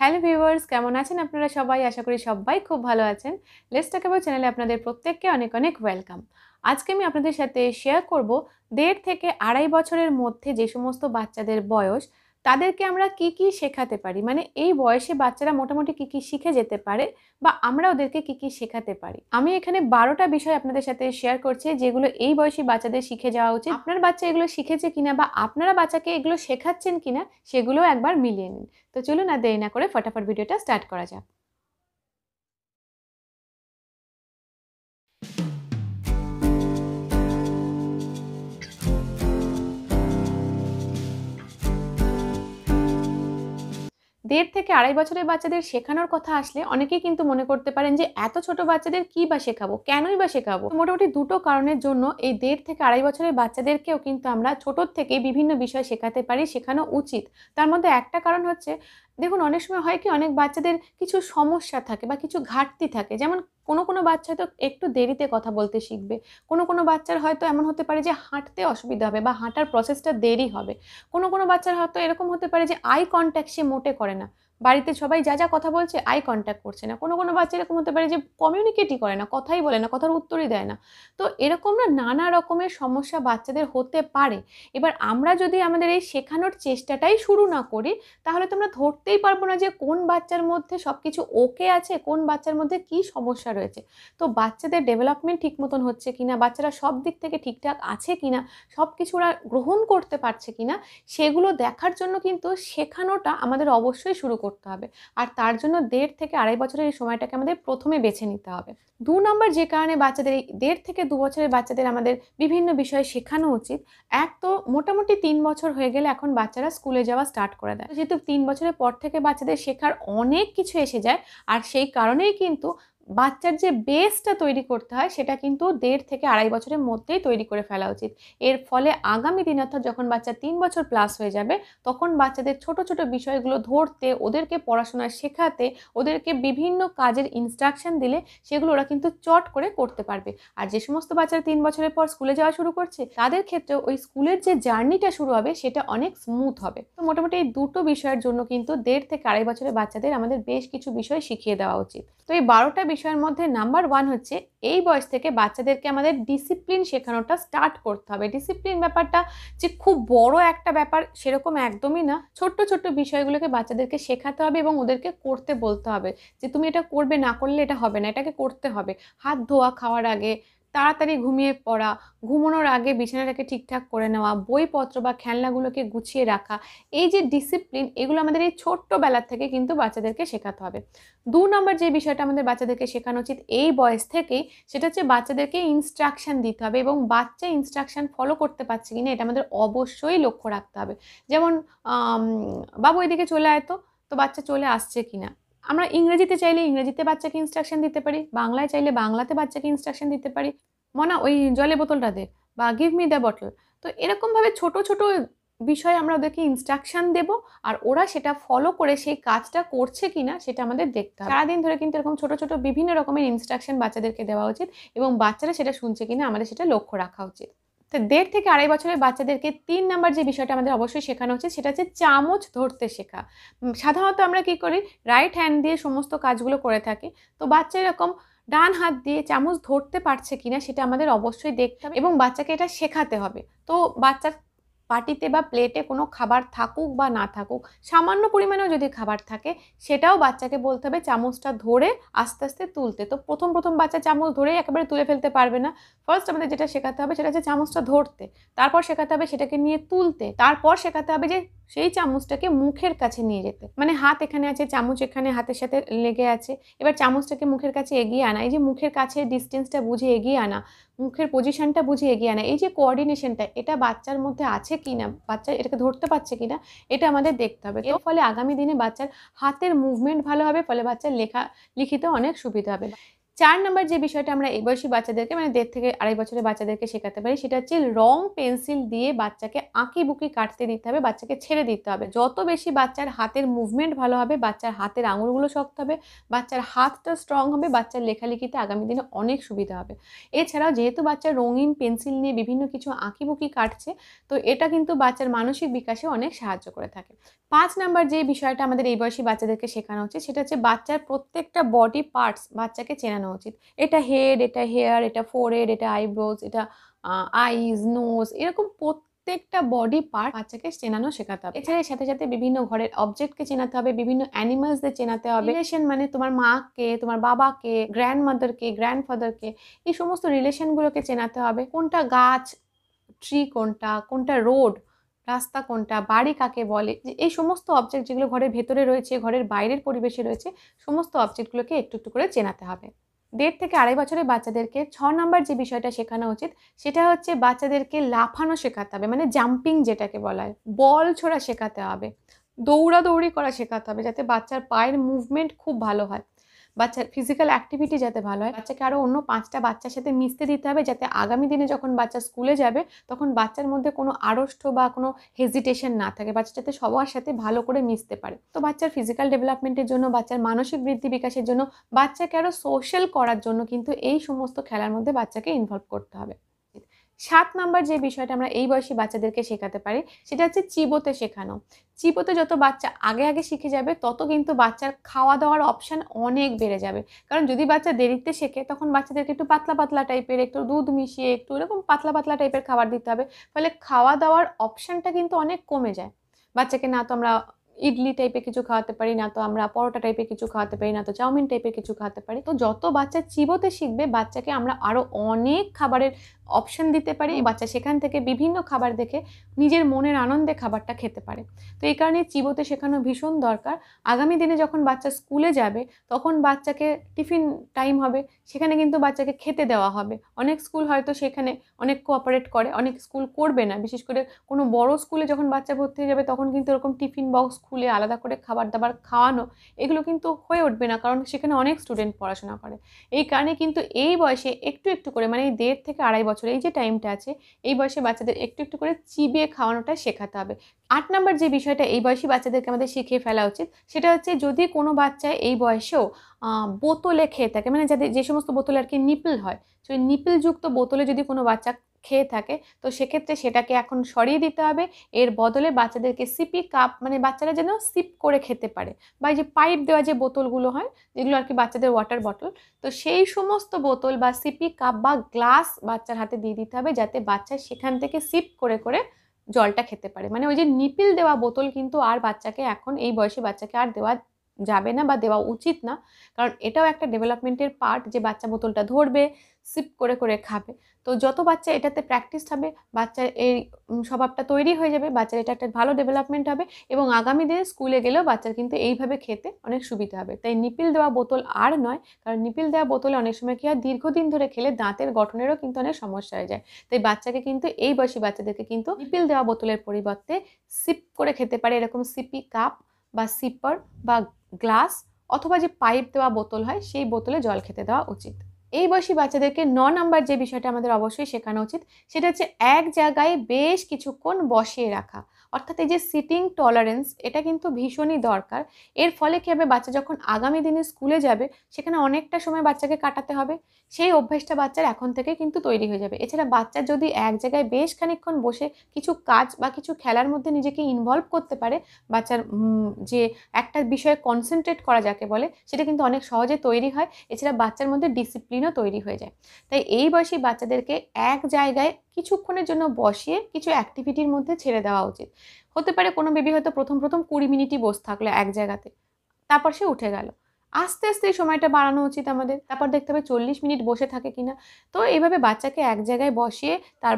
Hello viewers কেমন আছেন আপনারা সবাই আশা করি সবাই খুব ভালো আছেন লেস টক চ্যানেলে আপনাদের প্রত্যেককে অনেক অনেক ওয়েলকাম আজকে আমি আপনাদের সাথে শেয়ার করব দেড় থেকে আড়াই বছরের মধ্যে যে সমস্ত বাচ্চাদের বয়স তাদেরকে আমরা কি কি শেখাতে পারি মানে এই বয়সে বাচ্চারা মোটামুটি কি কি শিখে যেতে পারে বা আমরা ওদেরকে কি কি শেখাতে পারি আমি এখানে বারোটা বিষয় আপনাদের সাথে শেয়ার করছি যেগুলো এই বয়সী বাচ্চাদের শিখে যাওয়া উচিত আপনার বাচ্চা এগুলো শিখেছে কিনা বা আপনারা বাচ্চাকে এগুলো শেখাচ্ছেন কিনা সেগুলো একবার মিলিয়ে নিন তো চলুন আর দেরি না করে ফটাফট ভিডিওটা স্টার্ট করা যাক দেড় থেকে আড়াই বছরের বাচ্চাদের শেখানোর কথা আসলে অনেকেই কিন্তু মনে করতে পারেন যে এত ছোট বাচ্চাদের কি বা শেখাবো কেনই বা শেখাবো মোটামুটি দুটো কারণের জন্য এই দেড় থেকে আড়াই বছরের বাচ্চাদেরকেও কিন্তু আমরা ছোটোর থেকে বিভিন্ন বিষয় শেখাতে পারি শেখানো উচিত তার মধ্যে একটা কারণ হচ্ছে দেখুন অনেক সময় হয় কি অনেক বাচ্চাদের কিছু সমস্যা থাকে বা কিছু ঘাটতি থাকে যেমন কোনো কোনো বাচ্চা তো একটু দেরিতে কথা বলতে শিখবে কোনো কোনো বাচ্চার হয়তো এমন হতে পারে যে হাঁটতে অসুবিধা হবে বা হাঁটার প্রসেসটা দেরি হবে কোনো কোনো বাচ্চার হয়তো এরকম হতে পারে যে আই কন্ট্যাক্ট সে মোটে করে না বাড়িতে সবাই যা যা কথা বলছে আই কন্ট্যাক্ট করছে না কোনো কোনো বাচ্চা এরকম হতে পারে যে কমিউনিকেটই করে না কথাই বলে না কথার উত্তরই দেয় না তো এরকম না নানা রকমের সমস্যা বাচ্চাদের হতে পারে এবার আমরা যদি আমাদের এই শেখানোর চেষ্টাটাই শুরু না করি তাহলে তো আমরা ধরতেই পারবো না যে কোন বাচ্চার মধ্যে সব কিছু ওকে আছে কোন বাচ্চার মধ্যে কি সমস্যা রয়েছে তো বাচ্চাদের ডেভেলপমেন্ট ঠিক মতন হচ্ছে কি না বাচ্চারা সব দিক থেকে ঠিকঠাক আছে কি না সব কিছু ওরা গ্রহণ করতে পারছে কি না সেগুলো দেখার জন্য কিন্তু শেখানোটা আমাদের অবশ্যই শুরু করতে করতে হবে আর তার জন্য দেড় থেকে আড়াই বছরের এই সময়টাকে আমাদের প্রথমে বেছে নিতে হবে দু নম্বর যে কারণে বাচ্চাদের এই দেড় থেকে দু বছরের বাচ্চাদের আমাদের বিভিন্ন বিষয়ে শেখানো উচিত এক তো মোটামুটি তিন বছর হয়ে গেলে এখন বাচ্চারা স্কুলে যাওয়া স্টার্ট করে দেয় যেহেতু তিন বছরের পর থেকে বাচ্চাদের শেখার অনেক কিছু এসে যায় আর সেই কারণেই কিন্তু বাচ্চার যে বেসটা তৈরি করতে হয় সেটা কিন্তু দেড় থেকে আড়াই বছরের মধ্যেই তৈরি করে ফেলা উচিত এর ফলে আগামী দিন অর্থাৎ যখন বাচ্চা তিন বছর প্লাস হয়ে যাবে তখন বাচ্চাদের ছোট ছোট বিষয়গুলো ধরতে ওদেরকে পড়াশোনা শেখাতে ওদেরকে বিভিন্ন কাজের ইনস্ট্রাকশন দিলে সেগুলো ওরা কিন্তু চট করে করতে পারবে আর যে সমস্ত বাচ্চারা তিন বছরের পর স্কুলে যাওয়া শুরু করছে তাদের ক্ষেত্রে ওই স্কুলের যে জার্নিটা শুরু হবে সেটা অনেক স্মুথ হবে তো মোটামুটি এই দুটো বিষয়ের জন্য কিন্তু দেড় থেকে আড়াই বছরের বাচ্চাদের আমাদের বেশ কিছু বিষয় শিখিয়ে দেওয়া উচিত তো এই বারোটা বিষয়ের মধ্যে নাম্বার ওয়ান হচ্ছে এই বয়স থেকে বাচ্চাদেরকে আমাদের ডিসিপ্লিন শেখানোটা স্টার্ট করতে হবে ডিসিপ্লিন ব্যাপারটা যে খুব বড় একটা ব্যাপার সেরকম একদমই না ছোট্ট ছোট্ট বিষয়গুলোকে বাচ্চাদেরকে শেখাতে হবে এবং ওদেরকে করতে বলতে হবে যে তুমি এটা করবে না করলে এটা হবে না এটাকে করতে হবে হাত ধোয়া খাওয়ার আগে তাড়াতাড়ি ঘুমিয়ে পড়া ঘুমানোর আগে বিছানাটাকে ঠিকঠাক করে নেওয়া বইপত্র বা খেলনাগুলোকে গুছিয়ে রাখা এই যে ডিসিপ্লিন এগুলো আমাদের এই ছোট্টবেলার থেকে কিন্তু বাচ্চাদেরকে শেখাতে হবে দু নম্বর যে বিষয়টা আমাদের বাচ্চাদেরকে শেখানো উচিত এই বয়স থেকেই সেটা হচ্ছে বাচ্চাদেরকে ইনস্ট্রাকশান দিতে হবে এবং বাচ্চা ইনস্ট্রাকশান ফলো করতে পারছে কিনা এটা আমাদের অবশ্যই লক্ষ্য রাখতে হবে যেমন বাবু এদিকে চলে আয়তো তো তো বাচ্চা চলে আসছে কিনা আমরা ইংরেজিতে চাইলে ইংরেজিতে বাচ্চাকে ইনস্ট্রাকশন দিতে পারি বাংলায় চাইলে বাংলাতে বাচ্চাকে ইনস্ট্রাকশন দিতে পারি মনা ওই জলে বোতলটা দে বা গিভ মি দ্য বটল তো এরকমভাবে ছোট ছোট বিষয়ে আমরা ওদেরকে ইনস্ট্রাকশান দেব আর ওরা সেটা ফলো করে সেই কাজটা করছে কি না সেটা আমাদের দেখতে হবে সারাদিন ধরে কিন্তু এরকম ছোট ছোট বিভিন্ন রকমের ইনস্ট্রাকশান বাচ্চাদেরকে দেওয়া উচিত এবং বাচ্চারা সেটা শুনছে কিনা আমাদের সেটা লক্ষ্য রাখা উচিত তো দেড় থেকে আড়াই বছরের বাচ্চাদেরকে তিন নাম্বার যে বিষয়টা আমাদের অবশ্যই শেখানো হচ্ছে সেটা হচ্ছে চামচ ধরতে শেখা সাধারণত আমরা কি করি রাইট হ্যান্ড দিয়ে সমস্ত কাজগুলো করে থাকি তো বাচ্চা এরকম ডান হাত দিয়ে চামচ ধরতে পারছে কিনা সেটা আমাদের অবশ্যই দেখতে হবে এবং বাচ্চাকে এটা শেখাতে হবে তো বাচ্চার বাটিতে বা প্লেটে কোনো খাবার থাকুক বা না থাকুক সামান্য পরিমাণেও যদি খাবার থাকে সেটাও বাচ্চাকে বলতে হবে চামচটা ধরে আস্তে আস্তে তুলতে তো প্রথম প্রথম বাচ্চা চামচ ধরেই একেবারে তুলে ফেলতে পারবে না ফার্স্ট আমাদের যেটা শেখাতে হবে সেটা হচ্ছে চামচটা ধরতে তারপর শেখাতে হবে সেটাকে নিয়ে তুলতে তারপর শেখাতে হবে যে সেই চামচটাকে মুখের কাছে নিয়ে যেতে মানে হাত এখানে আছে চামচ এখানে হাতের সাথে লেগে আছে এবার চামচটাকে মুখের কাছে এগিয়ে আনা এই যে মুখের কাছে ডিস্টেন্সটা বুঝে এগিয়ে আনা মুখের পজিশনটা বুঝে এগিয়ে আনা এই যে কোঅর্ডিনেশনটা এটা বাচ্চার মধ্যে আছে কি না বাচ্চা এটাকে ধরতে পারছে কি না এটা আমাদের দেখতে হবে এর ফলে আগামী দিনে বাচ্চার হাতের মুভমেন্ট ভালো হবে ফলে বাচ্চার লেখা লিখিতে অনেক সুবিধা হবে চার নম্বর যে বিষয়টা আমরা এই বয়সী বাচ্চাদেরকে মানে দেড় থেকে আড়াই বছরের বাচ্চাদেরকে শেখাতে পারি সেটা হচ্ছে রং পেন্সিল দিয়ে বাচ্চাকে আঁকি বুকি কাটতে দিতে হবে বাচ্চাকে ছেড়ে দিতে হবে যত বেশি বাচ্চার হাতের মুভমেন্ট ভালো হবে বাচ্চার হাতের আঙুলগুলো শক্ত হবে বাচ্চার হাতটা স্ট্রং হবে বাচ্চার লেখালেখিতে আগামী দিনে অনেক সুবিধা হবে এছাড়াও যেহেতু বাচ্চা রঙিন পেন্সিল নিয়ে বিভিন্ন কিছু আঁকি বুকি কাটছে তো এটা কিন্তু বাচ্চার মানসিক বিকাশে অনেক সাহায্য করে থাকে পাঁচ নাম্বার যে বিষয়টা আমাদের এই বয়সী বাচ্চাদেরকে শেখানো হচ্ছে সেটা হচ্ছে বাচ্চার প্রত্যেকটা বডি পার্টস বাচ্চাকে চেনানো জানা উচিত এটা হেড এটা হেয়ার এটা ফোরহেড এটা আইব্রোজ এটা আইজ নোজ এরকম প্রত্যেকটা বডি পার্ট বাচ্চাকে চেনানো শেখাতে হবে এছাড়া সাথে সাথে বিভিন্ন ঘরের অবজেক্টকে চেনাতে হবে বিভিন্ন অ্যানিমালসদের চেনাতে হবে রিলেশন মানে তোমার মাকে তোমার বাবাকে গ্র্যান্ড মাদারকে গ্র্যান্ডফাদারকে এই সমস্ত রিলেশনগুলোকে চেনাতে হবে কোনটা গাছ ট্রি কোনটা কোনটা রোড রাস্তা কোনটা বাড়ি কাকে বলে যে এই সমস্ত অবজেক্ট যেগুলো ঘরের ভেতরে রয়েছে ঘরের বাইরের পরিবেশে রয়েছে সমস্ত অবজেক্টগুলোকে একটু একটু করে চেনাতে হবে দেড় থেকে আড়াই বছরের বাচ্চাদেরকে ছ নম্বর যে বিষয়টা শেখানো উচিত সেটা হচ্ছে বাচ্চাদেরকে লাফানো শেখাতে হবে মানে জাম্পিং যেটাকে বলা হয় বল ছোড়া শেখাতে হবে দৌড়াদৌড়ি করা শেখাতে হবে যাতে বাচ্চার পায়ের মুভমেন্ট খুব ভালো হয় বাচ্চার ফিজিক্যাল অ্যাক্টিভিটি যাতে ভালো হয় বাচ্চাকে আরও অন্য পাঁচটা বাচ্চার সাথে মিশতে দিতে হবে যাতে আগামী দিনে যখন বাচ্চা স্কুলে যাবে তখন বাচ্চার মধ্যে কোনো আড়ষ্ট বা কোনো হেজিটেশন না থাকে বাচ্চা যাতে সবার সাথে ভালো করে মিশতে পারে তো বাচ্চার ফিজিক্যাল ডেভেলপমেন্টের জন্য বাচ্চার মানসিক বৃদ্ধি বিকাশের জন্য বাচ্চাকে আরও সোশ্যাল করার জন্য কিন্তু এই সমস্ত খেলার মধ্যে বাচ্চাকে ইনভলভ করতে হবে সাত নাম্বার যে বিষয়টা আমরা এই বয়সী বাচ্চাদেরকে শেখাতে পারি সেটা হচ্ছে চিবোতে শেখানো চিবোতে যত বাচ্চা আগে আগে শিখে যাবে তত কিন্তু বাচ্চার খাওয়া দাওয়ার অপশান অনেক বেড়ে যাবে কারণ যদি বাচ্চা দেরিতে শেখে তখন বাচ্চাদেরকে একটু পাতলা পাতলা টাইপের একটু দুধ মিশিয়ে একটু এরকম পাতলা পাতলা টাইপের খাবার দিতে হবে ফলে খাওয়া দাওয়ার অপশানটা কিন্তু অনেক কমে যায় বাচ্চাকে না তো আমরা ইডলি টাইপের কিছু খাওয়াতে পারি না তো আমরা পরোটা টাইপের কিছু খাওয়াতে পারি না তো চাউমিন টাইপের কিছু খাওয়াতে পারি তো যত বাচ্চা চিবোতে শিখবে বাচ্চাকে আমরা আরও অনেক খাবারের অপশন দিতে পারি বাচ্চা সেখান থেকে বিভিন্ন খাবার দেখে নিজের মনের আনন্দে খাবারটা খেতে পারে তো এই কারণে চিবোতে শেখানো ভীষণ দরকার আগামী দিনে যখন বাচ্চা স্কুলে যাবে তখন বাচ্চাকে টিফিন টাইম হবে সেখানে কিন্তু বাচ্চাকে খেতে দেওয়া হবে অনেক স্কুল হয়তো সেখানে অনেক কোঅপারেট করে অনেক স্কুল করবে না বিশেষ করে কোনো বড় স্কুলে যখন বাচ্চা ভর্তি হয়ে যাবে তখন কিন্তু এরকম টিফিন বক্স স্কুলে আলাদা করে খাবার দাবার খাওয়ানো এগুলো কিন্তু হয়ে উঠবে না কারণ সেখানে অনেক স্টুডেন্ট পড়াশোনা করে এই কারণে কিন্তু এই বয়সে একটু একটু করে মানে এই দেড় থেকে আড়াই বছর এই যে টাইমটা আছে এই বয়সে বাচ্চাদের একটু একটু করে চিবিয়ে খাওয়ানোটা শেখাতে হবে আট নম্বর যে বিষয়টা এই বয়সী বাচ্চাদেরকে আমাদের শিখিয়ে ফেলা উচিত সেটা হচ্ছে যদি কোনো বাচ্চা এই বয়সেও বোতলে খেয়ে থাকে মানে যাদের যে সমস্ত বোতলে আর কি নিপল হয় সেই নিপলযুক্ত বোতলে যদি কোনো বাচ্চা খেয়ে থাকে তো সেক্ষেত্রে সেটাকে এখন সরিয়ে দিতে হবে এর বদলে বাচ্চাদেরকে সিপি কাপ মানে বাচ্চারা যেন সিপ করে খেতে পারে বা এই যে পাইপ দেওয়া যে বোতলগুলো হয় যেগুলো আর কি বাচ্চাদের ওয়াটার বটল তো সেই সমস্ত বোতল বা সিপি কাপ বা গ্লাস বাচ্চার হাতে দিয়ে দিতে হবে যাতে বাচ্চা সেখান থেকে সিপ করে করে জলটা খেতে পারে মানে ওই যে নিপিল দেওয়া বোতল কিন্তু আর বাচ্চাকে এখন এই বয়সে বাচ্চাকে আর দেওয়া যাবে না বা দেওয়া উচিত না কারণ এটাও একটা ডেভেলপমেন্টের পার্ট যে বাচ্চা বোতলটা ধরবে সিপ করে করে খাবে তো যত বাচ্চা এটাতে প্র্যাকটিস হবে বাচ্চার এই স্বভাবটা তৈরি হয়ে যাবে বাচ্চার এটা একটা ভালো ডেভেলপমেন্ট হবে এবং আগামী দিনে স্কুলে গেলেও বাচ্চার কিন্তু এইভাবে খেতে অনেক সুবিধা হবে তাই নিপিল দেওয়া বোতল আর নয় কারণ নিপিল দেওয়া বোতলে অনেক সময় কী হয় দীর্ঘদিন ধরে খেলে দাঁতের গঠনেরও কিন্তু অনেক সমস্যা হয়ে যায় তাই বাচ্চাকে কিন্তু এই বয়সী বাচ্চাদেরকে কিন্তু নিপিল দেওয়া বোতলের পরিবর্তে সিপ করে খেতে পারে এরকম সিপি কাপ বা সিপার বা গ্লাস অথবা যে পাইপ দেওয়া বোতল হয় সেই বোতলে জল খেতে দেওয়া উচিত এই বয়সী বাচ্চাদেরকে ন নাম্বার যে বিষয়টা আমাদের অবশ্যই শেখানো উচিত সেটা হচ্ছে এক জায়গায় বেশ কিছুক্ষণ বসিয়ে রাখা অর্থাৎ এই যে সিটিং টলারেন্স এটা কিন্তু ভীষণই দরকার এর ফলে কী হবে বাচ্চা যখন আগামী দিনে স্কুলে যাবে সেখানে অনেকটা সময় বাচ্চাকে কাটাতে হবে সেই অভ্যেসটা বাচ্চার এখন থেকে কিন্তু তৈরি হয়ে যাবে এছাড়া বাচ্চা যদি এক জায়গায় বেশ খানিক্ষণ বসে কিছু কাজ বা কিছু খেলার মধ্যে নিজেকে ইনভলভ করতে পারে বাচ্চার যে একটা বিষয়ে কনসেন্ট্রেট করা যাকে বলে সেটা কিন্তু অনেক সহজে তৈরি হয় এছাড়া বাচ্চার মধ্যে ডিসিপ্লিনও তৈরি হয়ে যায় তাই এই বয়সী বাচ্চাদেরকে এক জায়গায় কিছুক্ষণের জন্য বসিয়ে কিছু অ্যাক্টিভিটির মধ্যে ছেড়ে দেওয়া উচিত হতে পারে কোনো বেবি হয়তো প্রথম প্রথম কুড়ি মিনিটই বসে থাকলো এক জায়গাতে তারপর সে উঠে গেলো আস্তে আস্তে এই সময়টা বাড়ানো উচিত আমাদের তারপর দেখতে হবে চল্লিশ মিনিট বসে থাকে কিনা তো এইভাবে বাচ্চাকে এক জায়গায় বসিয়ে তার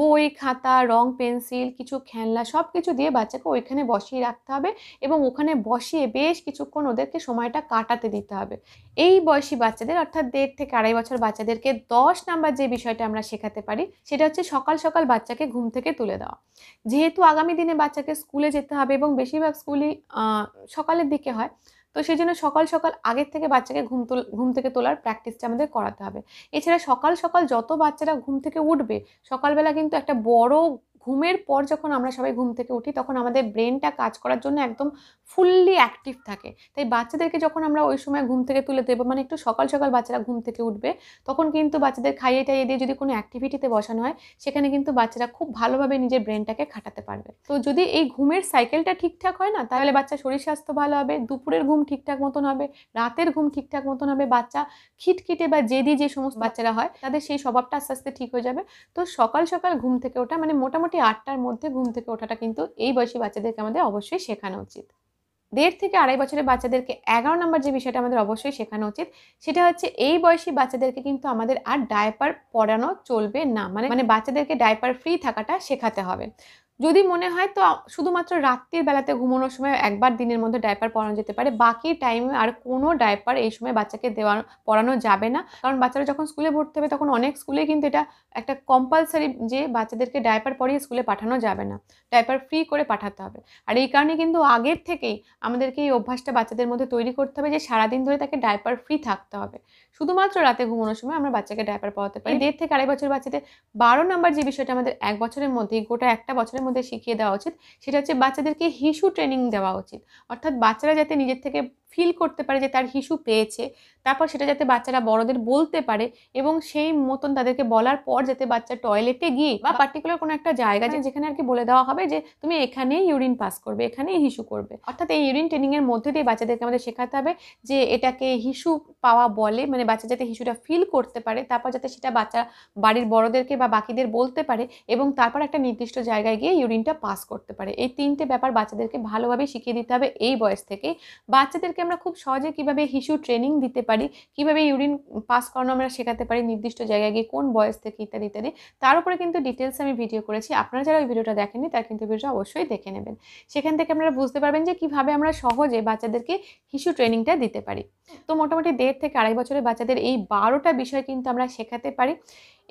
বই খাতা রং পেন্সিল কিছু খেলনা সব কিছু দিয়ে বাচ্চাকে ওইখানে বসিয়ে রাখতে হবে এবং ওখানে বসিয়ে বেশ কিছুক্ষণ ওদেরকে সময়টা কাটাতে দিতে হবে এই বয়সী বাচ্চাদের অর্থাৎ দেড় থেকে আড়াই বছর বাচ্চাদেরকে দশ নাম্বার যে বিষয়টা আমরা শেখাতে পারি সেটা হচ্ছে সকাল সকাল বাচ্চাকে ঘুম থেকে তুলে দেওয়া যেহেতু আগামী দিনে বাচ্চাকে স্কুলে যেতে হবে এবং বেশিরভাগ স্কুলই সকালের দিকে হয় তো সেই জন্য সকাল সকাল আগের থেকে বাচ্চাকে ঘুম তোল ঘুম থেকে তোলার প্র্যাকটিসটা আমাদের করাতে হবে এছাড়া সকাল সকাল যত বাচ্চারা ঘুম থেকে উঠবে সকালবেলা কিন্তু একটা বড় ঘুমের পর যখন আমরা সবাই ঘুম থেকে উঠি তখন আমাদের ব্রেনটা কাজ করার জন্য একদম ফুললি অ্যাক্টিভ থাকে তাই বাচ্চাদেরকে যখন আমরা ওই সময় ঘুম থেকে তুলে দেবো মানে একটু সকাল সকাল বাচ্চারা ঘুম থেকে উঠবে তখন কিন্তু বাচ্চাদের খাইয়ে টাইয়ে দিয়ে যদি কোনো অ্যাক্টিভিটিতে বসানো হয় সেখানে কিন্তু বাচ্চারা খুব ভালোভাবে নিজের ব্রেনটাকে খাটাতে পারবে তো যদি এই ঘুমের সাইকেলটা ঠিকঠাক হয় না তাহলে বাচ্চা শরীর স্বাস্থ্য ভালো হবে দুপুরের ঘুম ঠিকঠাক মতন হবে রাতের ঘুম ঠিকঠাক মতন হবে বাচ্চা খিটখিটে বা জেদি যে সমস্ত বাচ্চারা হয় তাদের সেই স্বভাবটা আস্তে আস্তে ঠিক হয়ে যাবে তো সকাল সকাল ঘুম থেকে ওঠা মানে মোটামুটি মোটামুটি আটটার মধ্যে ঘুম থেকে ওঠাটা কিন্তু এই বয়সী বাচ্চাদেরকে আমাদের অবশ্যই শেখানো উচিত দেড় থেকে আড়াই বছরের বাচ্চাদেরকে এগারো নম্বর যে বিষয়টা আমাদের অবশ্যই শেখানো উচিত সেটা হচ্ছে এই বয়সী বাচ্চাদেরকে কিন্তু আমাদের আর ডায়পার পরানো চলবে না মানে মানে বাচ্চাদেরকে ডায়পার ফ্রি থাকাটা শেখাতে হবে যদি মনে হয় তো শুধুমাত্র রাত্রির বেলাতে ঘুমানোর সময় একবার দিনের মধ্যে ডায়পার পরানো যেতে পারে বাকি টাইমে আর কোনো ডায়পার এই সময় বাচ্চাকে দেওয়া পড়ানো যাবে না কারণ বাচ্চারা যখন স্কুলে ভর্তি হবে তখন অনেক স্কুলে কিন্তু এটা একটা কম্পালসারি যে বাচ্চাদেরকে ডায়পার পরিয়ে স্কুলে পাঠানো যাবে না ডায়পার ফ্রি করে পাঠাতে হবে আর এই কারণে কিন্তু আগের থেকেই আমাদেরকে এই অভ্যাসটা বাচ্চাদের মধ্যে তৈরি করতে হবে যে সারাদিন ধরে তাকে ডায়পার ফ্রি থাকতে হবে শুধুমাত্র রাতে ঘুমানোর সময় আমরা বাচ্চাকে ডায়পার পড়াতে পারি দেড় থেকে আড়াই বছর বাচ্চাদের বারো নম্বর যে বিষয়টা আমাদের এক বছরের মধ্যেই গোটা একটা বছরের মধ্যে শিখিয়ে দেওয়া উচিত সেটা হচ্ছে বাচ্চাদেরকে হিসু ট্রেনিং দেওয়া উচিত অর্থাৎ বাচ্চারা যাতে নিজের থেকে ফিল করতে পারে যে তার হিসু পেয়েছে তারপর সেটা যাতে বাচ্চারা বড়দের বলতে পারে এবং সেই মতন তাদেরকে বলার পর যাতে বাচ্চা টয়লেটে গিয়ে বা পার্টিকুলার কোনো একটা জায়গা যে হ্যাঁ। যেখানে আর কি বলে দেওয়া হবে যে তুমি এখানেই ইউরিন পাস করবে এখানেই হিসু করবে অর্থাৎ এই ইউরিন ট্রেনিংয়ের মধ্যে দিয়ে বাচ্চাদেরকে আমাদের শেখাতে হবে যে এটাকে হিসু পাওয়া বলে মানে বাচ্চা যাতে হিসুটা ফিল করতে পারে তারপর যাতে সেটা বাচ্চা বাড়ির বড়দেরকে বা বাকিদের বলতে পারে এবং তারপর একটা নির্দিষ্ট জায়গায় গিয়ে ইউরিনটা পাস করতে পারে এই তিনটে ব্যাপার বাচ্চাদেরকে ভালোভাবে শিখিয়ে দিতে হবে এই বয়স থেকে বাচ্চাদেরকে আমরা খুব সহজে কিভাবে হিসু ট্রেনিং দিতে পারি কিভাবে ইউরিন পাস করানো আমরা শেখাতে পারি নির্দিষ্ট জায়গায় গিয়ে কোন বয়স থেকে ইত্যাদি ইত্যাদি তার উপরে কিন্তু ডিটেলস আমি ভিডিও করেছি আপনারা যারা ওই ভিডিওটা দেখেননি তার কিন্তু ভিডিওটা অবশ্যই দেখে নেবেন সেখান থেকে আপনারা বুঝতে পারবেন যে কিভাবে আমরা সহজে বাচ্চাদেরকে হিসু ট্রেনিংটা দিতে পারি তো মোটামুটি দেড় থেকে আড়াই বছরের বাচ্চাদের এই বারোটা বিষয় কিন্তু আমরা শেখাতে পারি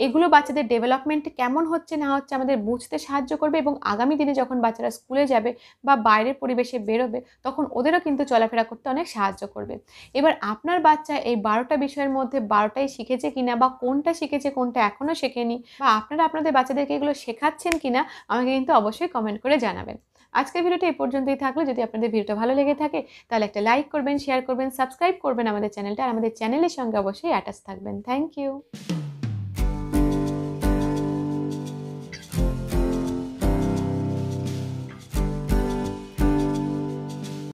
এগুলো বাচ্চাদের ডেভেলপমেন্ট কেমন হচ্ছে না হচ্ছে আমাদের বুঝতে সাহায্য করবে এবং আগামী দিনে যখন বাচ্চারা স্কুলে যাবে বা বাইরের পরিবেশে বেরোবে তখন ওদেরও কিন্তু চলাফেরা করতে অনেক সাহায্য করবে এবার আপনার বাচ্চা এই বারোটা বিষয়ের মধ্যে বারোটাই শিখেছে কিনা বা কোনটা শিখেছে কোনটা এখনও শেখেনি বা আপনারা আপনাদের বাচ্চাদেরকে এগুলো শেখাচ্ছেন কিনা আমাকে কিন্তু অবশ্যই কমেন্ট করে জানাবেন আজকের ভিডিওটি এই পর্যন্তই থাকলো যদি আপনাদের ভিডিওটা ভালো লেগে থাকে তাহলে একটা লাইক করবেন শেয়ার করবেন সাবস্ক্রাইব করবেন আমাদের চ্যানেলটা আর আমাদের চ্যানেলের সঙ্গে অবশ্যই অ্যাটাচ থাকবেন থ্যাংক ইউ